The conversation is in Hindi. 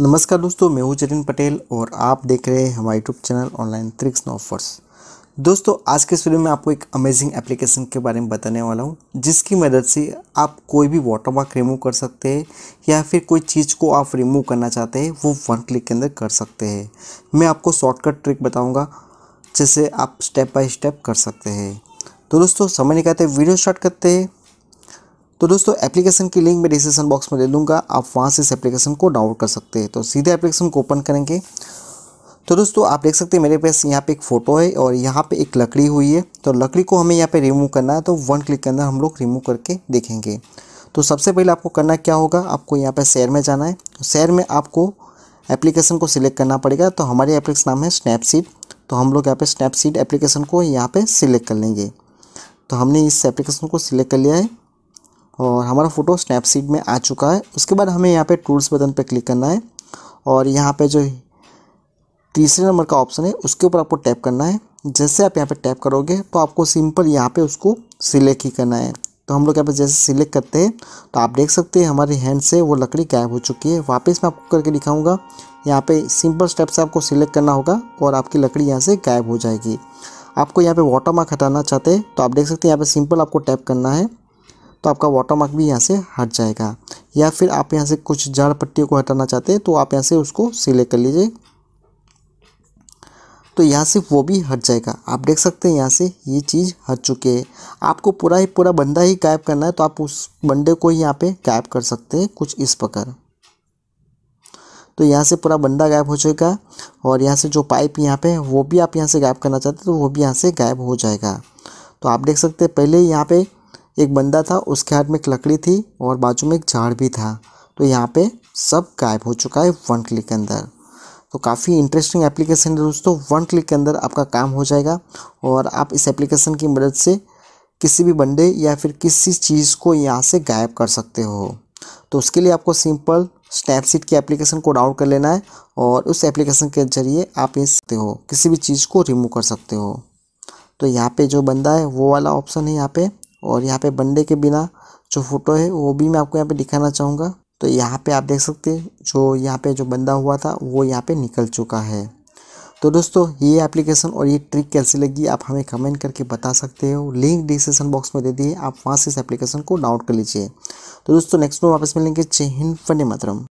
नमस्कार दोस्तों मैं हूँ चरण पटेल और आप देख रहे हैं हमारे YouTube channel online tricks no offers दोस्तों आज के वीडियो में आपको एक अमेजिंग एप्लीकेशन के बारे में बताने वाला हूँ जिसकी मदद से आप कोई भी वाटर मार्क रिमूव कर सकते हैं या फिर कोई चीज़ को आप रिमूव करना चाहते हैं वो वन क्लिक के अंदर कर सकते हैं मैं आपको शॉर्टकट ट्रिक बताऊँगा जैसे आप स्टेप बाई स्टेप कर सकते हैं तो दोस्तों समय निकालते वीडियो स्टार्ट करते हैं तो दोस्तों एप्लीकेशन की लिंक मैं डिस्क्रिप्शन बॉक्स में दे दूंगा आप वहाँ से इस एप्लीकेशन को डाउनलोड कर सकते हैं तो सीधे एप्लीकेशन को ओपन करेंगे तो दोस्तों आप देख सकते हैं मेरे पास यहाँ पे एक फ़ोटो है और यहाँ पे एक लकड़ी हुई है तो लकड़ी को हमें यहाँ पे रिमूव करना है तो वन क्लिक के अंदर हम लोग रिमूव करके देखेंगे तो सबसे पहले आपको करना क्या होगा आपको यहाँ पे शेयर में जाना है शेयर तो में आपको एप्लीकेशन को सिलेक्ट करना पड़ेगा तो हमारे एप्लीकेशन नाम है स्नैपसीड तो हम लोग यहाँ पर स्नैपसीड एप्लीकेशन को यहाँ पर सिलेक्ट कर लेंगे तो हमने इस एप्लीकेशन को सिलेक्ट कर लिया है और हमारा फ़ोटो स्नैपसीड में आ चुका है उसके बाद हमें यहाँ पे टूल्स बटन पे क्लिक करना है और यहाँ पे जो तीसरे नंबर का ऑप्शन है उसके ऊपर आपको टैप करना है जैसे आप यहाँ पे टैप करोगे तो आपको सिंपल यहाँ पे उसको सिलेक्ट ही करना है तो हम लोग यहाँ पे जैसे सिलेक्ट करते हैं तो आप देख सकते हैं हमारे हैंड से वो लकड़ी गायब हो चुकी है वापस मैं आपको करके दिखाऊँगा यहाँ पर सिंपल स्टेप से आपको सिलेक्ट करना होगा और आपकी लकड़ी यहाँ से गायब हो जाएगी आपको यहाँ पे वाटर मार्क हटाना चाहते हैं तो आप देख सकते हैं यहाँ पे सिंपल आपको टैप करना है तो आपका वाटरमार्क भी यहाँ से हट जाएगा या फिर आप यहाँ से कुछ जड़ पट्टियों को हटाना चाहते हैं तो आप यहाँ से उसको सिलेक्ट कर लीजिए तो यहाँ से वो भी हट जाएगा आप देख सकते हैं यहाँ से ये चीज़ हट चुके है आपको पूरा ही पूरा बंदा ही गायब करना है तो आप उस बंदे को ही यहाँ पे गायब कर सकते हैं कुछ इस प्रकार तो यहाँ से पूरा बंदा गायब हो जाएगा और यहाँ से जो पाइप यहाँ पे वो भी आप यहाँ से गायब करना चाहते हैं तो वो भी यहाँ से गायब हो जाएगा तो आप देख सकते हैं पहले यहाँ पर एक बंदा था उसके हाथ में एक लकड़ी थी और बाजू में एक झाड़ भी था तो यहाँ पे सब गायब हो चुका है वन क्लिक के अंदर तो काफ़ी इंटरेस्टिंग एप्लीकेशन है दोस्तों वन क्लिक के अंदर आपका काम हो जाएगा और आप इस एप्लीकेशन की मदद से किसी भी बंदे या फिर किसी चीज़ को यहाँ से गायब कर सकते हो तो उसके लिए आपको सिंपल स्नैपसीट की एप्लीकेशन को डाउनलोड कर लेना है और उस एप्लीकेशन के जरिए आप ये सकते हो किसी भी चीज़ को रिमूव कर सकते हो तो यहाँ पे जो बंदा है वो वाला ऑप्शन है यहाँ पे और यहाँ पे बंडे के बिना जो फोटो है वो भी मैं आपको यहाँ पे दिखाना चाहूँगा तो यहाँ पे आप देख सकते हैं जो यहाँ पे जो बंदा हुआ था वो यहाँ पे निकल चुका है तो दोस्तों ये एप्लीकेशन और ये ट्रिक कैसी लगी आप हमें कमेंट करके बता सकते हो लिंक डिस्क्रिप्शन बॉक्स में दे दिए आप वहाँ से इस एप्लीकेशन को डाउनलोड कर लीजिए तो दोस्तों नेक्स्ट में वापस मिलेंगे जय हिंद फंडे मतरम